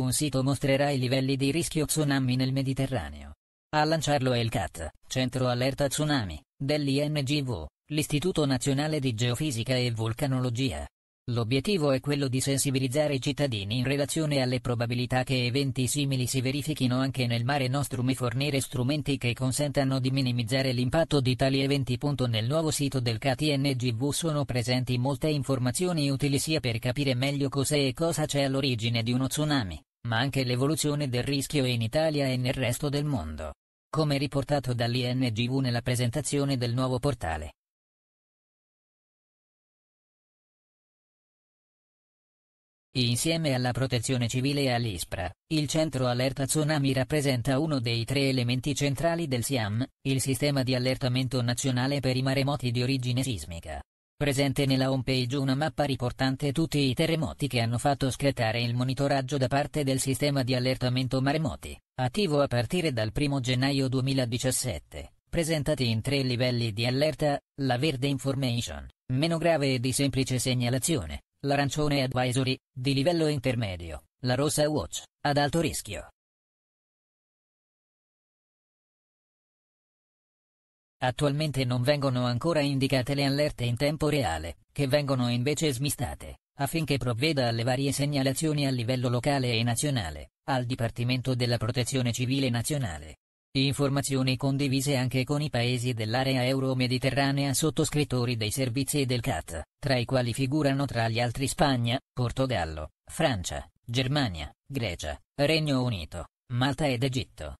Un sito mostrerà i livelli di rischio tsunami nel Mediterraneo. A lanciarlo è il CAT, Centro Allerta Tsunami, dell'INGV, l'Istituto Nazionale di Geofisica e Vulcanologia. L'obiettivo è quello di sensibilizzare i cittadini in relazione alle probabilità che eventi simili si verifichino anche nel Mare Nostrum e fornire strumenti che consentano di minimizzare l'impatto di tali eventi. Nel nuovo sito del KTNGV sono presenti molte informazioni utili sia per capire meglio cos'è e cosa c'è all'origine di uno tsunami, ma anche l'evoluzione del rischio in Italia e nel resto del mondo. Come riportato dall'INGV nella presentazione del nuovo portale. Insieme alla protezione civile e all'ISPRA, il centro allerta tsunami rappresenta uno dei tre elementi centrali del SIAM, il sistema di allertamento nazionale per i maremoti di origine sismica. Presente nella homepage una mappa riportante tutti i terremoti che hanno fatto scattare il monitoraggio da parte del sistema di allertamento maremoti, attivo a partire dal 1 gennaio 2017, presentati in tre livelli di allerta, la verde information, meno grave e di semplice segnalazione, l'arancione advisory, di livello intermedio, la rossa watch, ad alto rischio. Attualmente non vengono ancora indicate le allerte in tempo reale, che vengono invece smistate, affinché provveda alle varie segnalazioni a livello locale e nazionale, al Dipartimento della Protezione Civile Nazionale, Informazioni condivise anche con i paesi dell'area euro-mediterranea sottoscrittori dei servizi del CAT, tra i quali figurano tra gli altri Spagna, Portogallo, Francia, Germania, Grecia, Regno Unito, Malta ed Egitto.